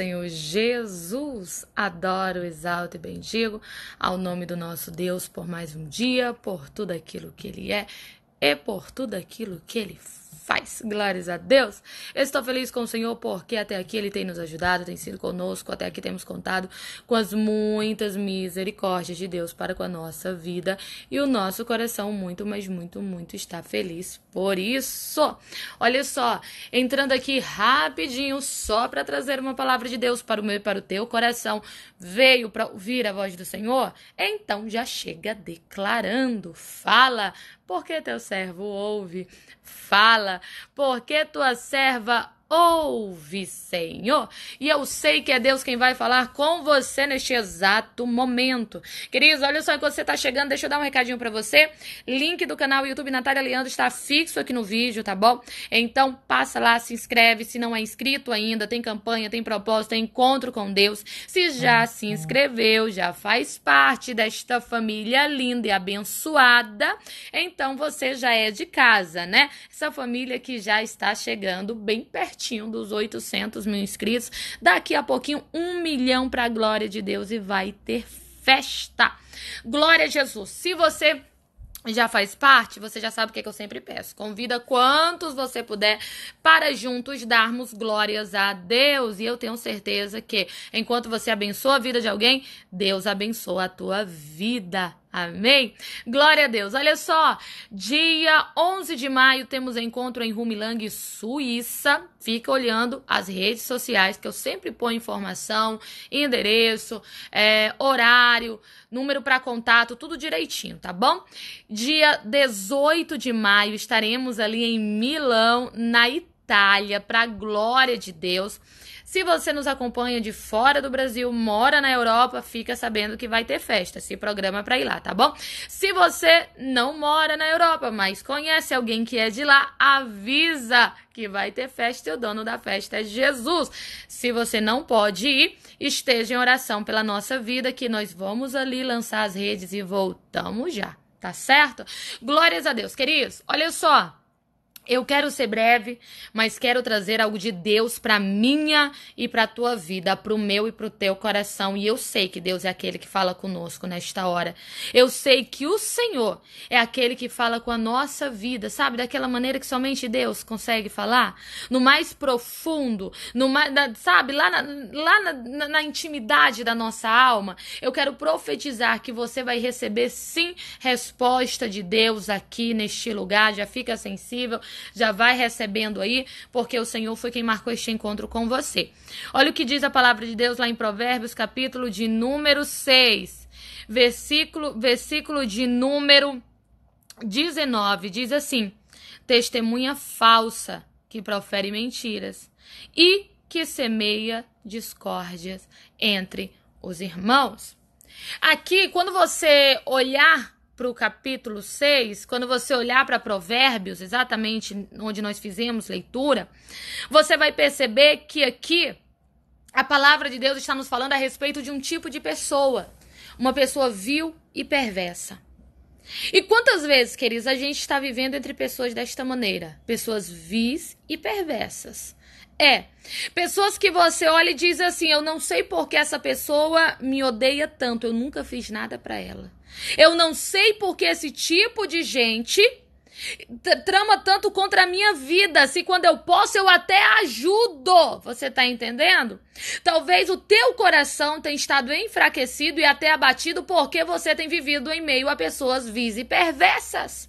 Senhor Jesus. Adoro, exalto e bendigo ao nome do nosso Deus por mais um dia, por tudo aquilo que Ele é e por tudo aquilo que Ele faz faz. Glórias a Deus. Eu estou feliz com o Senhor porque até aqui Ele tem nos ajudado, tem sido conosco, até aqui temos contado com as muitas misericórdias de Deus para com a nossa vida e o nosso coração muito, mas muito, muito está feliz por isso. Olha só, entrando aqui rapidinho só para trazer uma palavra de Deus para o meu e para o teu coração. Veio para ouvir a voz do Senhor? Então já chega declarando. Fala, porque teu servo ouve. Fala fala, porque tua serva ouve, Senhor. E eu sei que é Deus quem vai falar com você neste exato momento. Queridos, olha só enquanto você está chegando, deixa eu dar um recadinho para você. Link do canal YouTube Natália Leandro está fixo aqui no vídeo, tá bom? Então passa lá, se inscreve, se não é inscrito ainda, tem campanha, tem proposta, tem encontro com Deus. Se já uhum. se inscreveu, já faz parte desta família linda e abençoada, então você já é de casa, né? Essa família que já está chegando bem pertinho pertinho dos 800 mil inscritos. Daqui a pouquinho, um milhão para a glória de Deus e vai ter festa. Glória a Jesus. Se você já faz parte, você já sabe o que, é que, eu sempre peço. Convida quantos você puder para juntos darmos glórias a Deus. E eu tenho certeza que enquanto você abençoa a vida de alguém, Deus abençoa a tua vida. Amém? Glória a Deus. Olha só, dia 11 de maio temos encontro em Rumilang, Suíça. Fica olhando as redes sociais que eu sempre ponho informação, endereço, é, horário, número para contato, tudo direitinho, tá bom? Dia 18 de maio estaremos ali em Milão, na Itália, para glória de Deus. Se você nos acompanha de fora do Brasil, mora na Europa, fica sabendo que vai ter festa. Se programa para ir lá, tá bom? Se você não mora na Europa, mas conhece alguém que é de lá, avisa que vai ter festa e o dono da festa é Jesus. Se você não pode ir, esteja em oração pela nossa vida, que nós vamos ali lançar as redes e voltamos já, tá certo? Glórias a Deus, queridos. Olha só. Eu quero ser breve, mas quero trazer algo de Deus para minha e para tua vida, para o meu e para o teu coração. E eu sei que Deus é aquele que fala conosco nesta hora. Eu sei que o Senhor é aquele que fala com a nossa vida, sabe? Daquela maneira que somente Deus consegue falar, no mais profundo, no mais, sabe? Lá, na, lá na, na, na intimidade da nossa alma. Eu quero profetizar que você vai receber sim resposta de Deus aqui neste lugar. Já fica sensível já vai recebendo aí, porque o Senhor foi quem marcou este encontro com você. Olha o que diz a palavra de Deus lá em Provérbios, capítulo de número 6, versículo, versículo de número 19, diz assim: Testemunha falsa que profere mentiras e que semeia discórdias entre os irmãos. Aqui, quando você olhar para o capítulo 6, quando você olhar para Provérbios, exatamente onde nós fizemos leitura, você vai perceber que aqui a palavra de Deus está nos falando a respeito de um tipo de pessoa, uma pessoa vil e perversa. E quantas vezes, queridos, a gente está vivendo entre pessoas desta maneira? Pessoas vis e perversas. É, pessoas que você olha e diz assim: eu não sei por que essa pessoa me odeia tanto, eu nunca fiz nada para ela. Eu não sei porque esse tipo de gente trama tanto contra a minha vida, se quando eu posso eu até ajudo. Você tá entendendo? Talvez o teu coração tenha estado enfraquecido e até abatido porque você tem vivido em meio a pessoas vis e perversas.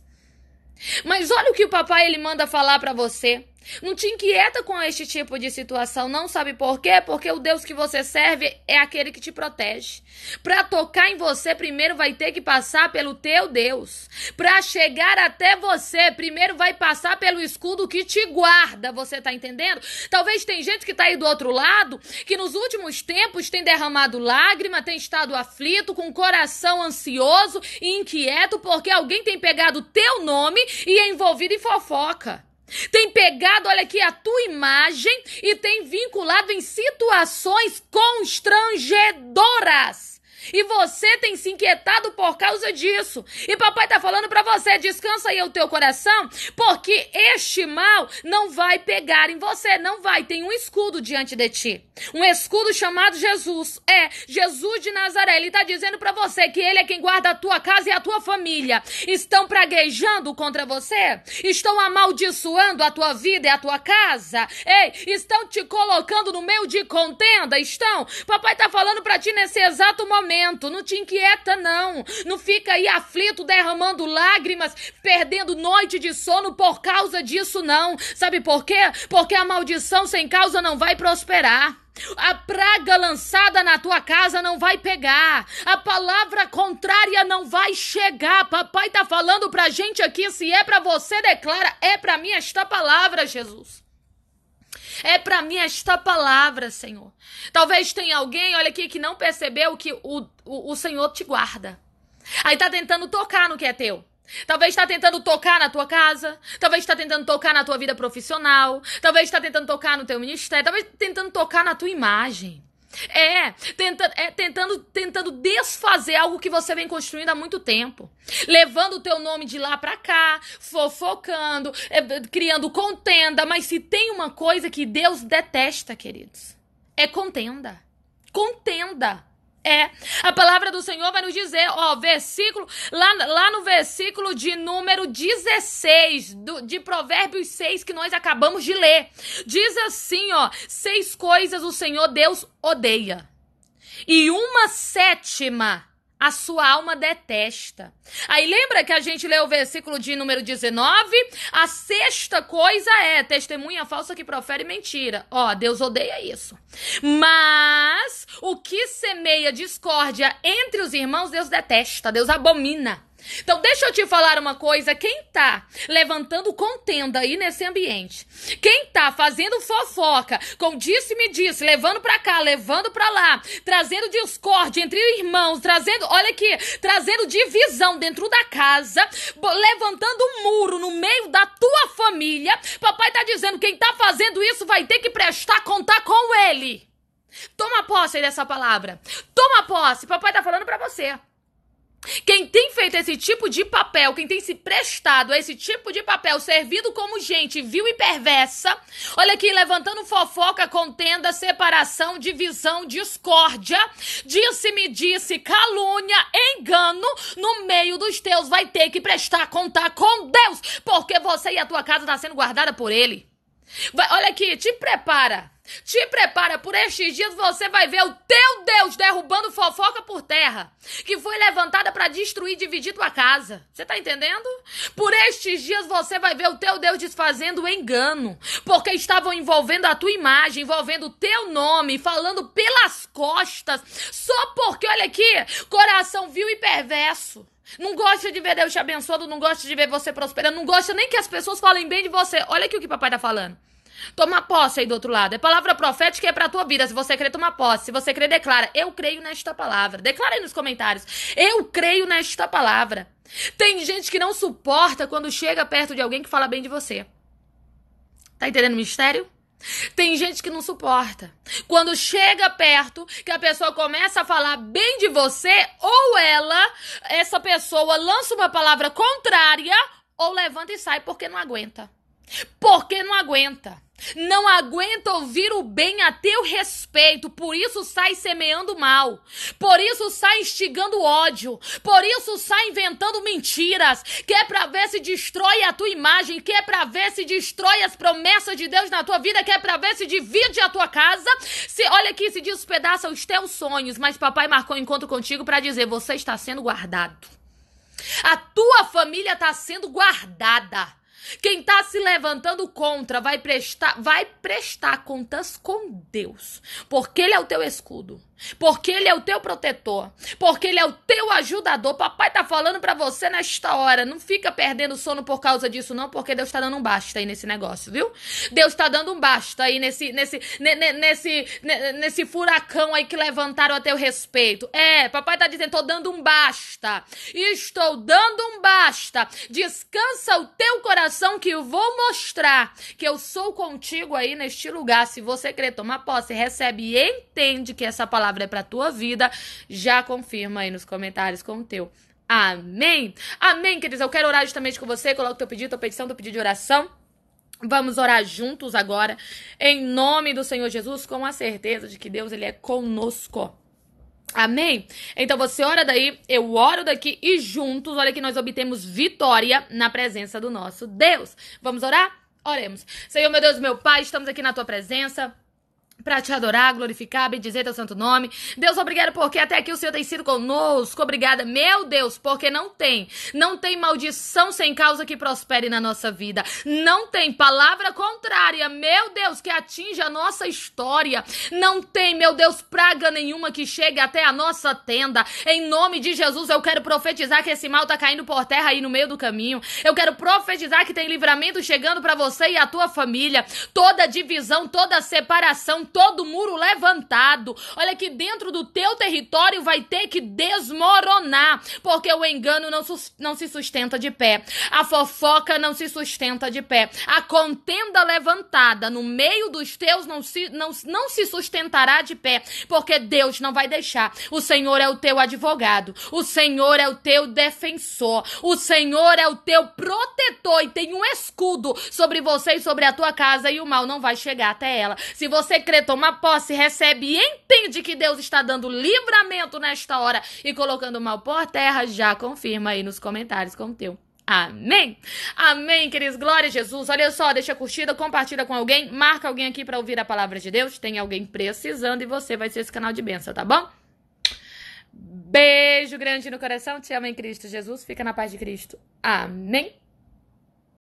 Mas olha o que o papai ele manda falar para você. Não te inquieta com este tipo de situação, não sabe por quê? Porque o Deus que você serve é aquele que te protege. Para tocar em você, primeiro vai ter que passar pelo teu Deus. Para chegar até você, primeiro vai passar pelo escudo que te guarda. Você tá entendendo? Talvez tem gente que tá aí do outro lado, que nos últimos tempos tem derramado lágrima, tem estado aflito, com o coração ansioso e inquieto porque alguém tem pegado teu nome e envolvido em fofoca tem pegado, olha aqui, a tua imagem e tem vinculado em situações constrangedoras. E você tem se inquietado por causa disso. E papai está falando para você, descansa aí o teu coração, porque este mal não vai pegar em você, não vai. Tem um escudo diante de ti. Um escudo chamado Jesus. É, Jesus de Nazaré. Ele está dizendo para você que ele é quem guarda a tua casa e a tua família. Estão praguejando contra você? Estão amaldiçoando a tua vida e a tua casa? Ei, estão te colocando no meio de contenda? Estão? Papai está falando para ti nesse exato momento momento. Não te inquieta, não. Não fica aí aflito, derramando lágrimas, perdendo noite de sono por causa disso, não. Sabe por quê? Porque a maldição sem causa não vai prosperar. A praga lançada na tua casa não vai pegar. A palavra contrária não vai chegar. Papai tá falando pra gente aqui, se é pra você, declara, é pra mim esta palavra, Jesus. É para mim esta palavra, Senhor. Talvez tenha alguém, olha aqui, que não percebeu que o, o, o Senhor te guarda. Aí tá tentando tocar no que é teu. Talvez está tentando tocar na tua casa, talvez está tentando tocar na tua vida profissional, talvez está tentando tocar no teu ministério, talvez tentando tocar na tua imagem. É, tenta, é tentando, tentando desfazer algo que você vem construindo há muito tempo. Levando o teu nome de lá pra cá, fofocando, é, criando contenda. Mas se tem uma coisa que Deus detesta, queridos, é contenda. Contenda. É. A palavra do Senhor vai nos dizer, ó, versículo, lá, lá no versículo de número 16, do, de Provérbios 6, que nós acabamos de ler. Diz assim, ó: seis coisas o Senhor Deus odeia, e uma sétima a sua alma detesta. Aí lembra que a gente leu o versículo de número 19? A sexta coisa é testemunha falsa que profere mentira. Ó, Deus odeia isso. Mas o que semeia discórdia entre os irmãos, Deus detesta, Deus abomina. Então, deixa eu te falar uma coisa: quem tá levantando contenda aí nesse ambiente, quem tá fazendo fofoca com disse-me disse, levando pra cá, levando pra lá, trazendo discórdia entre irmãos, trazendo, olha aqui, trazendo divisão dentro da casa, levantando um muro no meio da tua família, papai tá dizendo: quem tá fazendo isso vai ter que prestar contar com ele. Toma posse dessa palavra. Toma posse. Papai tá falando para você. Quem tem feito esse tipo de papel, quem tem se prestado a esse tipo de papel, servido como gente vil e perversa, olha aqui, levantando fofoca, contenda, separação, divisão, discórdia, disse-me, disse, calúnia, engano, no meio dos teus vai ter que prestar contar com Deus, porque você e a tua casa está sendo guardada por ele. Vai, olha aqui, te prepara. Te prepara, por estes dias você vai ver o teu Deus derrubando fofoca por terra, que foi levantada para destruir e dividir tua casa. Você tá entendendo? Por estes dias você vai ver o teu Deus desfazendo o engano, porque estavam envolvendo a tua imagem, envolvendo o teu nome, falando pelas costas só porque, olha aqui, coração vil e perverso. Não gosta de ver Deus te abençoando, não gosta de ver você prosperando, não gosta nem que as pessoas falem bem de você. Olha aqui o que papai tá falando. Toma posse aí do outro lado. É palavra profética é pra tua vida. Se você crer, toma posse. Se você crer, declara. Eu creio nesta palavra. Declara aí nos comentários. Eu creio nesta palavra. Tem gente que não suporta quando chega perto de alguém que fala bem de você. Tá entendendo o mistério? Tem gente que não suporta. Quando chega perto, que a pessoa começa a falar bem de você, ou ela, essa pessoa lança uma palavra contrária, ou levanta e sai porque não aguenta. Porque não aguenta. Não aguenta ouvir o bem a teu respeito, por isso sai semeando mal, por isso sai instigando ódio, por isso sai inventando mentiras, que é ver se destrói a tua imagem, que é ver se destrói as promessas de Deus na tua vida, que é ver se divide a tua casa, se olha aqui, se despedaça os teus sonhos, mas papai marcou um encontro contigo para dizer, você está sendo guardado. A tua família está sendo guardada. Quem tá se levantando contra vai prestar, vai prestar contas com Deus, porque ele é o teu escudo. Porque ele é o teu protetor, porque ele é o teu ajudador. Papai tá falando para você nesta hora, não fica perdendo sono por causa disso não, porque Deus tá dando um basta aí nesse negócio, viu? Deus tá dando um basta aí nesse nesse nesse nesse furacão aí que levantaram a teu respeito. É, papai tá dizendo, tô dando um basta. Estou dando um basta. Descansa o teu coração que eu vou mostrar que eu sou contigo aí neste lugar. Se você quer tomar posse, recebe e entende que essa palavra palavra é para tua vida, já confirma aí nos comentários com o teu. Amém. Amém, queridos. Eu quero orar justamente com você. Coloca o teu pedido, tua petição, teu pedido de oração. Vamos orar juntos agora, em nome do Senhor Jesus, com a certeza de que Deus ele é conosco. Amém? Então você ora daí, eu oro daqui e juntos, olha que nós obtemos vitória na presença do nosso Deus. Vamos orar? Oremos. Senhor, meu Deus, meu Pai, estamos aqui na tua presença para te adorar, glorificar, bendizer teu santo nome. Deus, obrigado porque até aqui o Senhor tem sido conosco. Obrigada, meu Deus, porque não tem, não tem maldição sem causa que prospere na nossa vida. Não tem palavra contrária, meu Deus, que atinja a nossa história. Não tem, meu Deus, praga nenhuma que chegue até a nossa tenda. Em nome de Jesus, eu quero profetizar que esse mal tá caindo por terra aí no meio do caminho. Eu quero profetizar que tem livramento chegando para você e a tua família. Toda divisão, toda separação, todo muro levantado. Olha que dentro do teu território vai ter que desmoronar, porque o engano não, não se sustenta de pé. A fofoca não se sustenta de pé. A contenda levantada no meio dos teus não se, não, não se sustentará de pé, porque Deus não vai deixar. O Senhor é o teu advogado, o Senhor é o teu defensor, o Senhor é o teu protetor e tem um escudo sobre você e sobre a tua casa, e o mal não vai chegar até ela. Se você crê toma posse, recebe e entende que Deus está dando livramento nesta hora e colocando o mal por terra, já confirma aí nos comentários com o teu. Amém? Amém, queridos. Glória a Jesus. Olha só, deixa curtida, compartilha com alguém, marca alguém aqui para ouvir a palavra de Deus. Tem alguém precisando e você vai ser esse canal de bênção, tá bom? Beijo grande no coração. Te amo em Cristo Jesus. Fica na paz de Cristo. Amém.